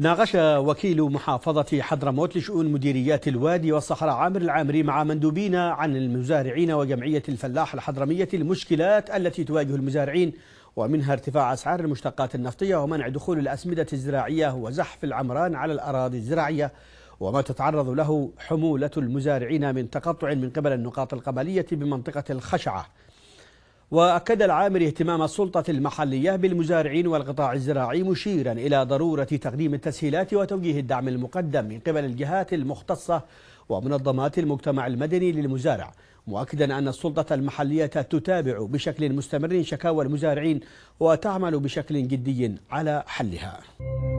ناقش وكيل محافظة حضرموت لشؤون مديريات الوادي والصحراء عامر العامري مع مندوبين عن المزارعين وجمعية الفلاح الحضرمية المشكلات التي تواجه المزارعين ومنها ارتفاع أسعار المشتقات النفطية ومنع دخول الأسمدة الزراعية وزحف العمران على الأراضي الزراعية وما تتعرض له حمولة المزارعين من تقطع من قبل النقاط القبلية بمنطقة الخشعة وأكد العامر اهتمام السلطة المحلية بالمزارعين والقطاع الزراعي مشيرا إلى ضرورة تقديم التسهيلات وتوجيه الدعم المقدم من قبل الجهات المختصة ومنظمات المجتمع المدني للمزارع مؤكدا أن السلطة المحلية تتابع بشكل مستمر شكاوى المزارعين وتعمل بشكل جدي على حلها